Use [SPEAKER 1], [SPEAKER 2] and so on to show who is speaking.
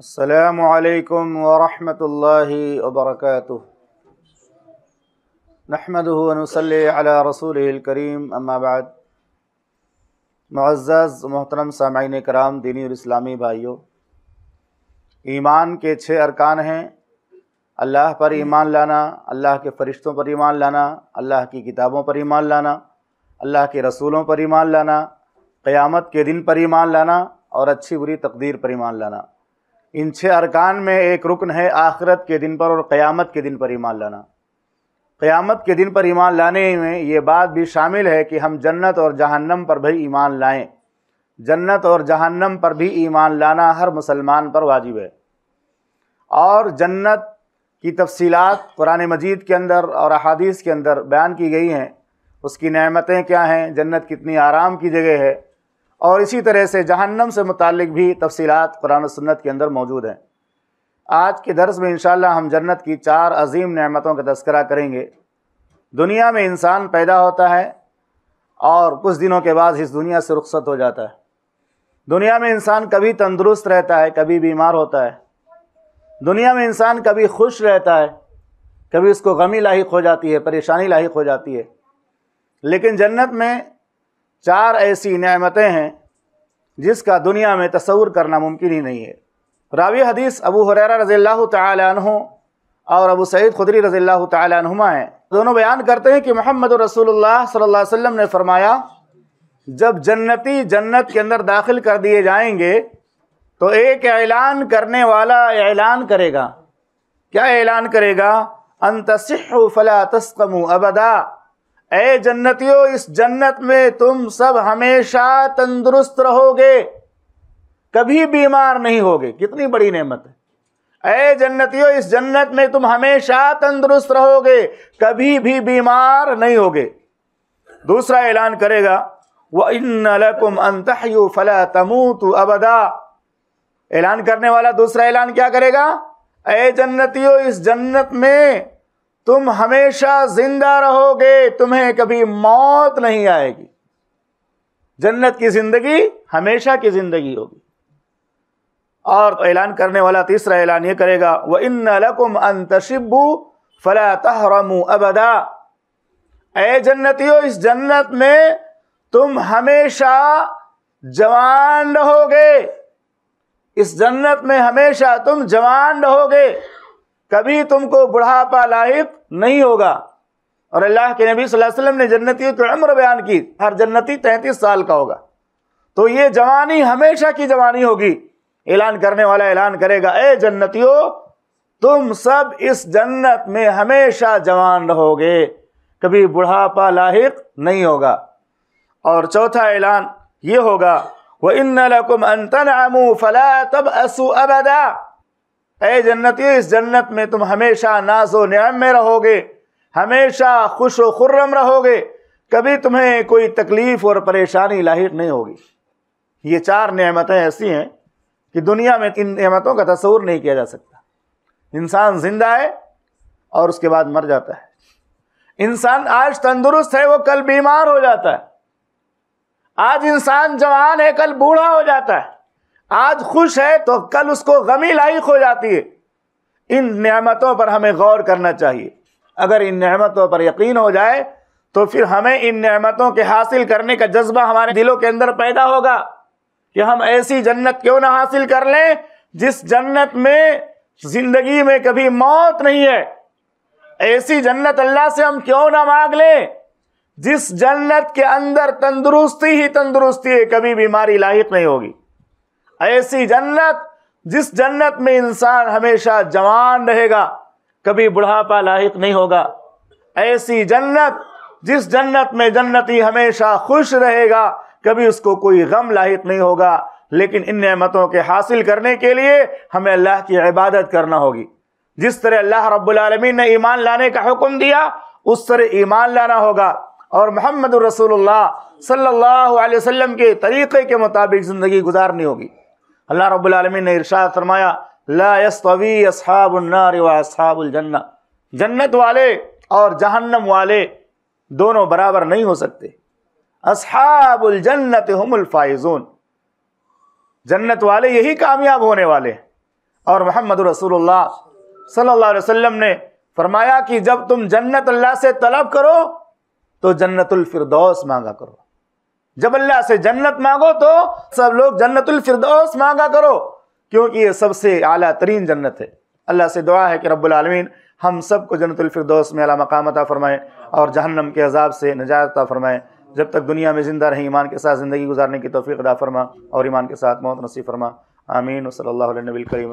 [SPEAKER 1] असलकम वरहमल वबरक नहमदनसल रसूल करीम अम्माबाद मज्ज़ मोहतरम सामाइन कराम दीनी और इस्लामी भाइयों ईमान के छः अरकान हैं अल्लाह पर ईमान लाना अल्लाह के फ़रिश्तों पर ईमान लाना अल्लाह की किताबों पर ईमान लाना अल्लाह के रसूलों पर ईमान लाना क़यामत के दिन पर ईमान लाना और अच्छी बुरी तकदीर पर ईमान लाना इन छः अरकान में एक रुकन है आखरत के दिन पर और क़यामत के दिन पर ईमान लाना क़यामत के दिन पर ईमान लाने में ये बात भी शामिल है कि हम जन्नत और जहन्नम पर भी ईमान लाएं जन्नत और जहन्नम पर भी ईमान लाना हर मुसलमान पर वाजिब है और जन्नत की तफसीलात कुरान मजीद के अंदर और अहादीस के अंदर बयान की गई हैं उसकी नमतें क्या हैं जन्नत कितनी आराम की जगह है और इसी तरह से जहन्नम से मुतक भी तफसीत कुरान सन्नत के अंदर मौजूद हैं आज के दर्स में इन हम जन्नत की चार अजीम नमतों का तस्करा करेंगे दुनिया में इंसान पैदा होता है और कुछ दिनों के बाद इस दुनिया से रुखसत हो जाता है दुनिया में इंसान कभी तंदुरुस्त रहता है कभी बीमार होता है दुनिया में इंसान कभी खुश रहता है कभी उसको गमी लाइक हो जाती है परेशानी लाक हो जाती है लेकिन जन्नत में चार ऐसी नमतें हैं जिसका दुनिया में तस्वूर करना मुमकिन ही नहीं है रावी हदीस अबू हुरैरा रज़ी अल्लाह तहों और अबू सईद खुदरी रज़ी अल्लाह तहुमा हैं दोनों बयान करते हैं कि मोहम्मद रसूलुल्लाह सल्लल्लाहु अलैहि वसल्लम ने फरमाया जब जन्नती जन्नत के अंदर दाखिल कर दिए जाएंगे तो एक ऐलान करने वाला ऐलान करेगा क्या ऐलान करेगा अनतसिह फला तस्कमु अबदा ए जन्नतियों इस जन्नत में तुम सब हमेशा तंदुरुस्त रहोगे कभी बीमार नहीं होगे कितनी बड़ी नेमत है ऐ जन्नतियों इस जन्नत में तुम हमेशा तंदुरुस्त रहोगे कभी भी बीमार नहीं होगे दूसरा ऐलान करेगा वह इन लकुम अंतु फला तमू तू अबदा ऐलान करने वाला दूसरा ऐलान क्या करेगा ऐ जन्नतियों इस जन्नत में तुम हमेशा जिंदा रहोगे तुम्हें कभी मौत नहीं आएगी जन्नत की जिंदगी हमेशा की जिंदगी होगी और तो ऐलान करने वाला तीसरा ऐलान ये करेगा वह इन लकुम अंतशिबू फला तहरमू अबदा ए जन्नतियों इस जन्नत में तुम हमेशा जवान रहोगे इस जन्नत में हमेशा तुम जवान रहोगे कभी तुमको बुढ़ापा लाहिक नहीं होगा और अल्लाह के नबी सल्लल्लाहु अलैहि वसल्लम ने जन्नतियों की उम्र बयान की हर जन्नती तैंतीस साल का होगा तो ये जवानी हमेशा की जवानी होगी ऐलान करने वाला ऐलान करेगा ए जन्नतियों तुम सब इस जन्नत में हमेशा जवान रहोगे कभी बुढ़ापा लाहिक नहीं होगा और चौथा ऐलान ये होगा वह इन लकुम अनतन फला तब असू अबदा ए जन्नती इस जन्नत में तुम हमेशा नाज व न्याम में रहोगे हमेशा खुश व खुर्रम रहोगे कभी तुम्हें कोई तकलीफ़ और परेशानी लाहिर नहीं होगी ये चार नेमतें ऐसी हैं कि दुनिया में इन नेमतों का तस्वूर नहीं किया जा सकता इंसान जिंदा है और उसके बाद मर जाता है इंसान आज तंदुरुस्त है वो कल बीमार हो जाता है आज इंसान जवान है कल बूढ़ा हो जाता है आज खुश है तो कल उसको गमी लाइक हो जाती है इन नेमतों पर हमें गौर करना चाहिए अगर इन नेमतों पर यकीन हो जाए तो फिर हमें इन नेमतों के हासिल करने का जज्बा हमारे दिलों के अंदर पैदा होगा कि हम ऐसी जन्नत क्यों ना हासिल कर लें जिस जन्नत में जिंदगी में कभी मौत नहीं है ऐसी जन्नत अल्लाह से हम क्यों ना मांग लें जिस जन्नत के अंदर तंदुरुस्ती ही तंदुरुस्ती है कभी बीमारी लाइक नहीं होगी ऐसी जन्नत जिस जन्नत में इंसान हमेशा जवान रहेगा कभी बुढ़ापा लाक नहीं होगा ऐसी जन्नत जिस जन्नत में जन्नती हमेशा खुश रहेगा कभी उसको कोई गम लाक नहीं होगा लेकिन इन नमतों के हासिल करने के लिए हमें अल्लाह की इबादत करना होगी जिस तरह अल्लाह रब्लमीन ने ईमान लाने का हुक्म दिया उस तरह ईमान लाना होगा और मोहम्मद रसूलुल्लाह सल्लल्लाहु के तरीक़े के मुताबिक ज़िंदगी गुजारनी होगी अल्लाह रब्लमी ने इरशाद फरमाया लास्तवी असहाबुल्नार जन्नत वाले और जहन्नम वाले दोनों बराबर नहीं हो सकते असहाबुलजन्नत हमलफाइजून जन्नत वाले यही कामयाब होने वाले और मोहम्मद रसूलुल्लाह सल्लल्लाहु अलैहि वसल्लम ने फरमाया कि जब तुम जन्नत अल्लाह से तलब करो तो जन्नतुल फिरदौस मांगा करो जब अल्लाह से जन्नत मांगो तो सब लोग जन्नतुल फिरदौस मांगा करो क्योंकि ये सबसे आला तरीन जन्नत है अल्लाह से दुआ है कि रब्लमीन हम सब को जन्नतुल फिरदौस में अला मकाम अता फ़रमाए और जहन्नम के अजाब से नजात अता फ़रमाए जब तक दुनिया में ज़िंदा रहें ईमान के साथ ज़िंदगी गुजारने की तोफ़ी अदा फ़रमा और ईमान के साथ मौत नसीब फरमा आमीन वसल नबील करीम